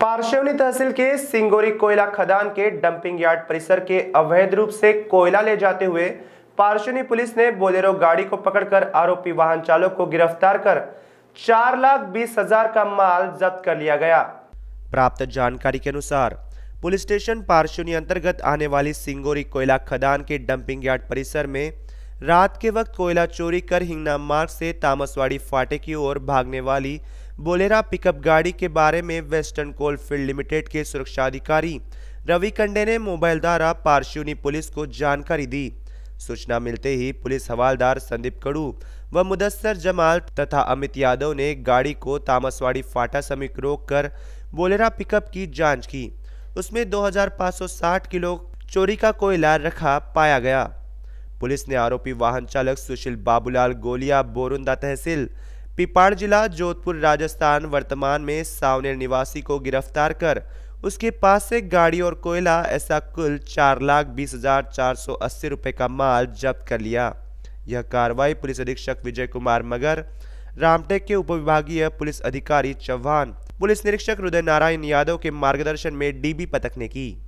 पार्श्वनी तहसील के सिंगोरी कोयला खदान के डंपिंग यार्ड परिसर के अवैध रूप से कोयला ले जाते हुए पार्श्वनी पुलिस ने बोलेरो गाड़ी को पकड़कर आरोपी वाहन चालक को गिरफ्तार कर चार लाख बीस हजार का माल जब्त कर लिया गया प्राप्त जानकारी के अनुसार पुलिस स्टेशन पार्श्वनी अंतर्गत आने वाली सिंगोरी कोयला खदान के डंपिंग यार्ड परिसर में रात के वक्त कोयला चोरी कर हिंगना मार्ग से तामसवाड़ी फाटे की ओर भागने वाली बोलेरा पिकअप गाड़ी के बारे में वेस्टर्न कोल फील्ड लिमिटेड के सुरक्षा अधिकारी रवि कंडे ने मोबाइल द्वारा पारशुनी पुलिस को जानकारी दी सूचना मिलते ही पुलिस हवालदार संदीप कड़ू व मुदस्सर जमाल तथा अमित यादव ने गाड़ी को तामसवाड़ी फाटा समीप रोक कर बोलेरा पिकअप की जांच की उसमें 2560 किलो चोरी का कोयला रखा पाया गया पुलिस ने आरोपी वाहन चालक सुशील बाबूलाल गोलिया बोरुंदा तहसील पिपाड़ जिला जोधपुर राजस्थान वर्तमान में सावनेर निवासी को गिरफ्तार कर उसके पास से गाड़ी और कोयला ऐसा कुल चार लाख बीस हजार चार सौ अस्सी रुपये का माल जब्त कर लिया यह कार्रवाई पुलिस अधीक्षक विजय कुमार मगर रामटेक के उपविभागीय पुलिस अधिकारी चौहान पुलिस निरीक्षक हृदय नारायण यादव के मार्गदर्शन में डीबी पतक ने की